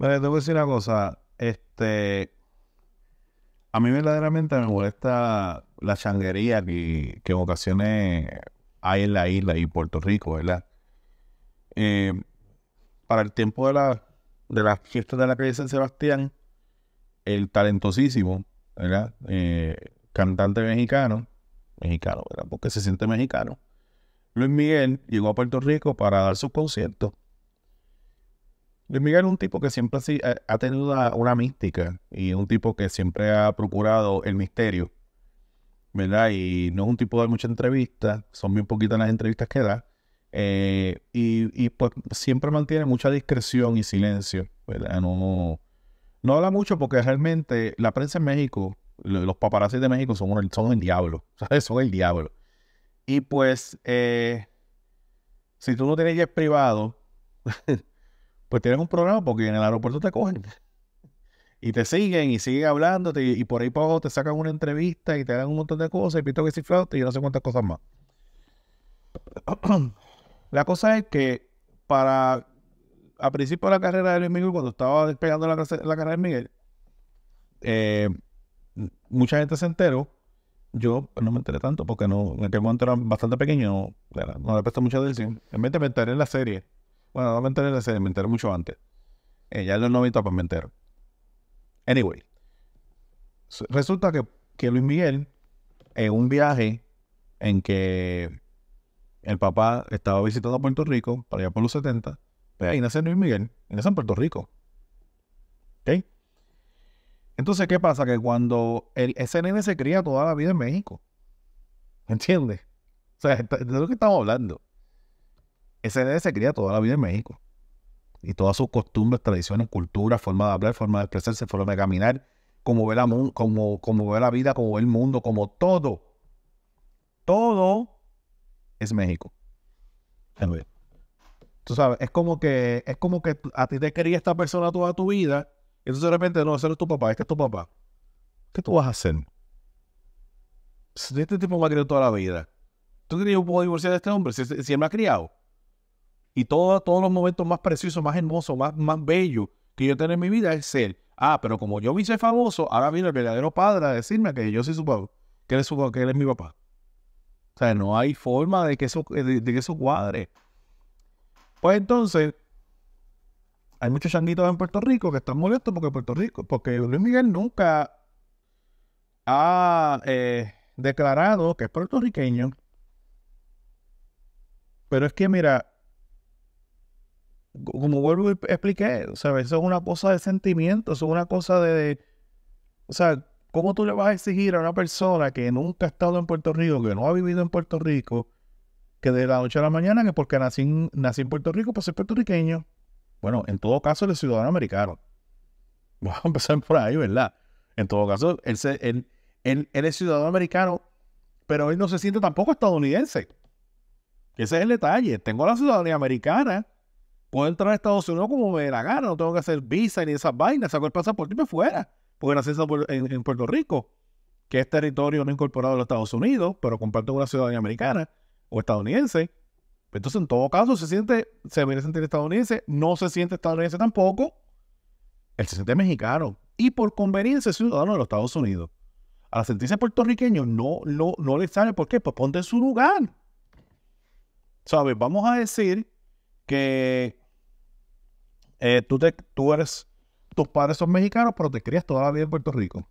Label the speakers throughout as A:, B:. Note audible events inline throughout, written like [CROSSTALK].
A: Bueno, te voy a decir una cosa. Este. A mí verdaderamente me molesta la changuería que, que en ocasiones hay en la isla y Puerto Rico, ¿verdad? Eh, para el tiempo de la de las fiestas de la calle San Sebastián, el talentosísimo, eh, cantante mexicano, mexicano, ¿verdad? Porque se siente mexicano. Luis Miguel llegó a Puerto Rico para dar sus conciertos. Luis Miguel es un tipo que siempre ha eh, tenido una, mística y un tipo que siempre ha procurado el misterio, ¿verdad? Y no es un tipo de muchas entrevistas, son bien poquitas las entrevistas que da. Eh, y, pues siempre mantiene mucha discreción y silencio, ¿verdad? No, no, habla mucho porque realmente la prensa en México, los paparazzi de México son, son el diablo, [LAUGHS] ¿sabes? Son el diablo. Y pues, eh, si tú no tienes jet privado. [LAUGHS] pues tienen un programa porque en el aeropuerto te cogen. Y te siguen y siguen hablándote y, por ahí para abajo te sacan una entrevista y te dan un montón de cosas y pito que flauta y yo no sé cuántas cosas más. [CLEARS THROAT] la cosa es que para a principio de la carrera de Luis Miguel, cuando estaba despegando la, carrera de Miguel, eh, mucha gente se enteró. Yo no me enteré tanto porque no, en aquel momento era bastante pequeño, no, le prestó mucha atención. en de me enteré en la serie bueno, no me enteré se me mucho antes. Ella eh, ya en los 90 pues, me Anyway. Resulta que, Luis Miguel, en un viaje en que el papá estaba visitando a Puerto Rico, para allá por los 70, pues ahí nace Luis Miguel, nace en Puerto Rico. ¿Ok? Entonces, ¿qué pasa? Que cuando el, ese nene se cría toda la vida en México. ¿Entiendes? O sea, de lo que estamos hablando se cría toda la vida en México. Y todas sus costumbres, tradiciones, culturas forma de hablar, forma de expresarse, forma de caminar, ve como, como ve la vida, como ve el mundo, como todo. Todo es México. Tú sabes, es como que, es como que a ti te quería esta persona toda tu vida, y entonces de repente, no, ese no es tu papá, este es tu papá. ¿Qué tú vas a hacer? este tipo me ha criado toda la vida, ¿tú crees que yo puedo divorciar de este hombre si, si él me ha criado? Y todos los momentos más preciosos, más hermosos, más, más bellos que yo tengo en mi vida es ser. Ah, pero como yo me hice famoso, ahora viene el verdadero padre a decirme que yo soy su papá, que él es, su, que él es mi papá. O sea, no hay forma de que eso, de, cuadre. Pues entonces, hay muchos changuitos en Puerto Rico que están molestos porque Puerto Rico, porque Luis Miguel nunca ha eh, declarado que es puertorriqueño. Pero es que, mira, como vuelvo y expliqué, o sea, eso es una cosa de sentimiento, eso es una cosa de, O sea, ¿cómo tú le vas a exigir a una persona que nunca ha estado en Puerto Rico, que no ha vivido en Puerto Rico, que de la noche a la mañana, que porque nací en, en Puerto Rico, pues es puertorriqueño? Bueno, en todo caso, él es ciudadano americano. [LAUGHS] Vamos a empezar por ahí, ¿verdad? En todo caso, él, se, él, él es ciudadano americano, pero él no se siente tampoco estadounidense. Ese es el detalle. Tengo la ciudadanía americana, puedo entrar a Estados Unidos como me dé la gana, no tengo que hacer visa ni esas vainas, saco el pasaporte y me fuera, porque nací en, Puerto Rico, que es territorio no incorporado a los Estados Unidos, pero comparto una ciudadanía americana o estadounidense. Entonces, en todo caso, se siente, se viene a sentir estadounidense, no se siente estadounidense tampoco, él se siente mexicano y por conveniencia ciudadano de los Estados Unidos. A la puertorriqueño, no, no, le sabe por qué, pues ponte en su lugar. ¿Sabes? Vamos a decir que eh, tú, tú eres, tus padres son mexicanos, pero te crías toda la vida en Puerto Rico.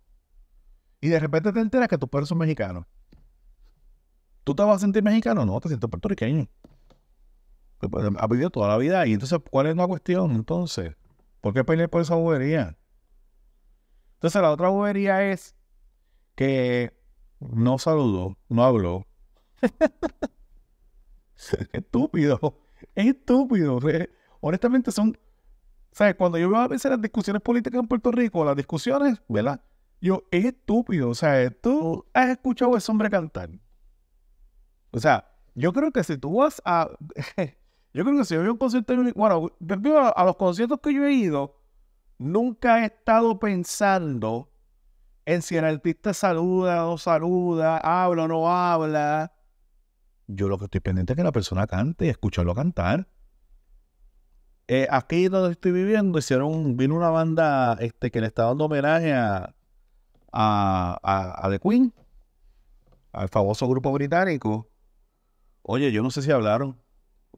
A: Y de repente te enteras que tus padres son mexicanos. ¿Tú te vas a sentir mexicano? No, te sientes puertorriqueño. Pues, pues, has vivido toda la vida y entonces, ¿cuál es la cuestión entonces? ¿Por qué pelear por esa bobería? Entonces, la otra bobería es que no saludó, no habló. [LAUGHS] [LAUGHS] Estúpido. Es estúpido. honestamente son... ¿Sabes? Cuando yo veo a veces las discusiones políticas en Puerto Rico, las discusiones, ¿verdad? Yo, es estúpido. O sea, tú oh. has escuchado a ese hombre cantar. O sea, yo creo que si tú vas a... [LAUGHS] yo creo que si yo a un concierto... Bueno, a, a los conciertos que yo he ido, nunca he estado pensando en si el artista saluda o no saluda, habla o no habla, yo lo que estoy pendiente es que la persona cante y escucharlo cantar. Eh, aquí donde estoy viviendo, hicieron, vino una banda este, que le está dando homenaje a, a, The Queen, al famoso grupo británico. Oye, yo no sé si hablaron.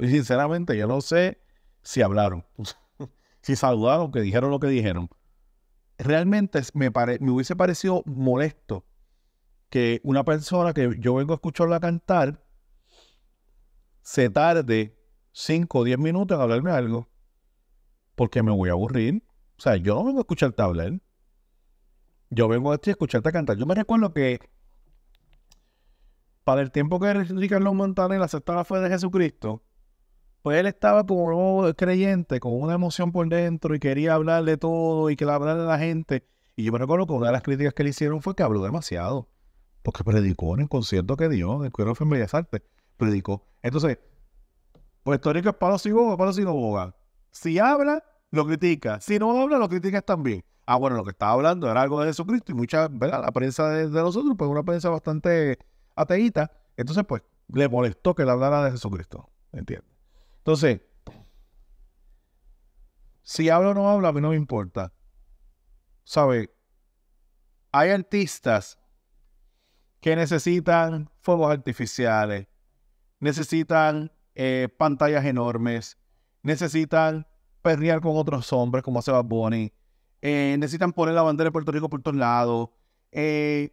A: Sinceramente, yo no sé si hablaron. [LAUGHS] si saludaron, que dijeron lo que dijeron. Realmente me, me hubiese parecido molesto que una persona que yo vengo a escucharla cantar se tarde 5 o 10 minutos en hablarme algo, porque me voy a aburrir. O sea, yo no vengo a escucharte hablar. Yo vengo a escucharte cantar. Yo me recuerdo que para el tiempo que Ricardo Montaner aceptó la fue de Jesucristo, pues él estaba como creyente, con una emoción por dentro y quería hablar de todo y que hablarle a la gente. Y yo me recuerdo que una de las críticas que le hicieron fue que habló demasiado, porque predicó en el concierto que dio en el Cuero de Bellas Artes predicó. Entonces, Puerto Rico es palo si boga, palo si no boga. Si habla, lo critica. Si no habla, lo criticas también. Ah, bueno, lo que estaba hablando era algo de Jesucristo y mucha, ¿verdad? La prensa de, los nosotros, pues una prensa bastante ateísta. Entonces, pues, le molestó que le hablara de Jesucristo. ¿Entiendes? Entonces, si habla o no habla, a mí no me importa. ¿Sabe? Hay artistas que necesitan fuegos artificiales, necesitan eh, pantallas enormes, necesitan perrear con otros hombres como hace Bad Bunny, eh, necesitan poner la bandera de Puerto Rico por todos lados, eh,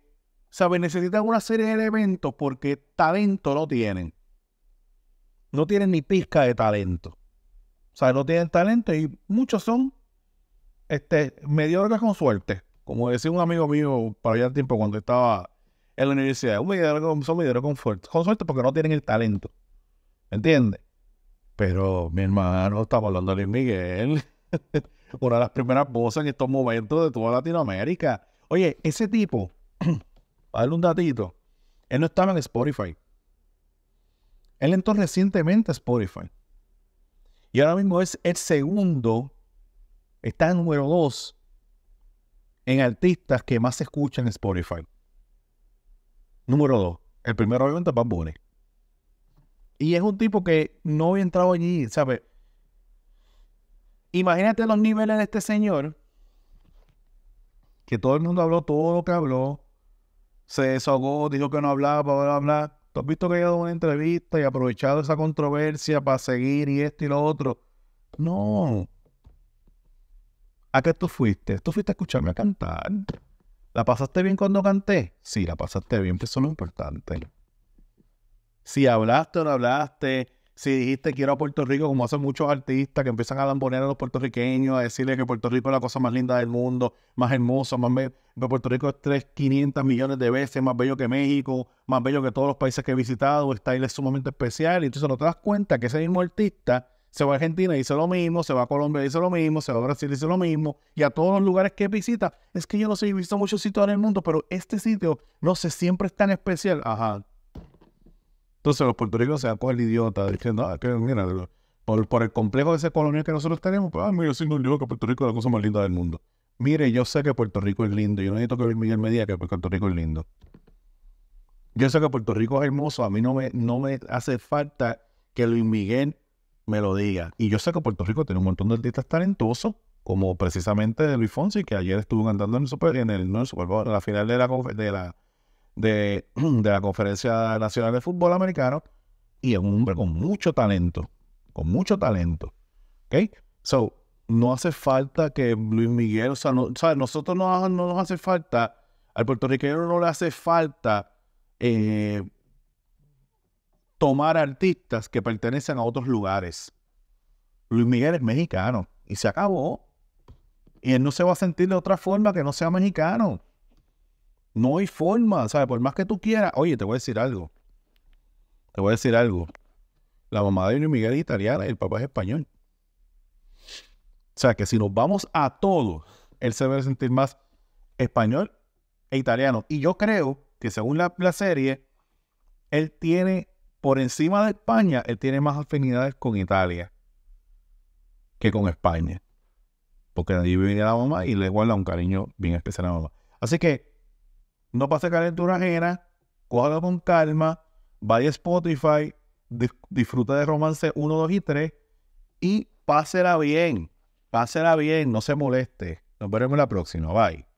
A: ¿sabes? Necesitan una serie de elementos porque talento no tienen. No tienen ni pizca de talento. O sea, no tienen talento y muchos son este, mediocres con suerte. Como decía un amigo mío para allá tiempo cuando estaba en la universidad. Un son videos con, suerte porque no tienen el talento. ¿Entiendes? Pero mi hermano, estaba hablando de Luis Miguel, [LAUGHS] una de las primeras voces en estos momentos de toda Latinoamérica. Oye, ese tipo, [CLEARS THROAT] para darle un datito, él no estaba en Spotify. Él entró recientemente a Spotify. Y ahora mismo es el segundo, está en número dos en artistas que más se escuchan en Spotify. Número dos. El primero, obviamente, es Y es un tipo que no había entrado allí, ¿sabes? Imagínate los niveles de este señor. Que todo el mundo habló todo lo que habló. Se desahogó, dijo que no hablaba, bla, bla, bla. Tú has visto que ha dado una entrevista y aprovechado esa controversia para seguir y esto y lo otro. No. ¿A qué tú fuiste? Tú fuiste a escucharme a cantar. ¿La pasaste bien cuando canté? Sí, la pasaste bien, pero pues eso es lo importante. Si hablaste o no hablaste, si dijiste quiero a Puerto Rico, como hacen muchos artistas que empiezan a dambonear a los puertorriqueños, a decirle que Puerto Rico es la cosa más linda del mundo, más hermosa, más bello. Puerto Rico es 3500 millones de veces más bello que México, más bello que todos los países que he visitado, Está ahí es sumamente especial. Y entonces no te das cuenta que ese mismo artista se va a Argentina y dice lo mismo, se va a Colombia y dice lo mismo, se va a Brasil y dice lo mismo, y a todos los lugares que visita. Es que yo no sé, he visto muchos sitios en el mundo, pero este sitio, no sé, siempre es tan especial. Ajá. Entonces los puertorriqueños se acuerdan el idiota, diciendo, ah, que mira, por, el complejo de esa colonia que nosotros tenemos, pues, ah, mira, yo sí no que Puerto Rico es la cosa más linda del mundo. Mire, yo sé que Puerto Rico es lindo, yo no necesito que Luis Miguel me diga que Puerto Rico es lindo. Yo sé que Puerto Rico es hermoso, a mí no me, no me hace falta que Luis Miguel me lo diga. Y yo sé que Puerto Rico tiene un montón de artistas talentosos, como precisamente Luis Fonsi, que ayer estuvo andando en el Super, en el, Super Bowl, en la final de la, de, [CLEARS THROAT] de, la Conferencia Nacional de Fútbol Americano, y es un hombre con mucho talento, con mucho talento. ¿Ok? So, no hace falta que Luis Miguel, o sea, no, o nosotros no, no, nos hace falta, al puertorriqueño no le hace falta eh, tomar artistas que pertenecen a otros lugares. Luis Miguel es mexicano y se acabó. Y él no se va a sentir de otra forma que no sea mexicano. No hay forma, ¿sabes? Por más que tú quieras. Oye, te voy a decir algo. Te voy a decir algo. La mamá de Luis Miguel es italiana y el papá es español. O sea, que si nos vamos a todos, él se va a sentir más español e italiano. Y yo creo que según la, la serie, él tiene por encima de España, él tiene más afinidades con Italia que con España. Porque allí vivía la mamá y le guarda un cariño bien especial a la mamá. Así que no pase calentura ajena, cójalo con calma, vaya a Spotify, disfruta de romance 1, 2 y 3 y pásela bien, pásela bien, no se moleste. Nos veremos la próxima, bye.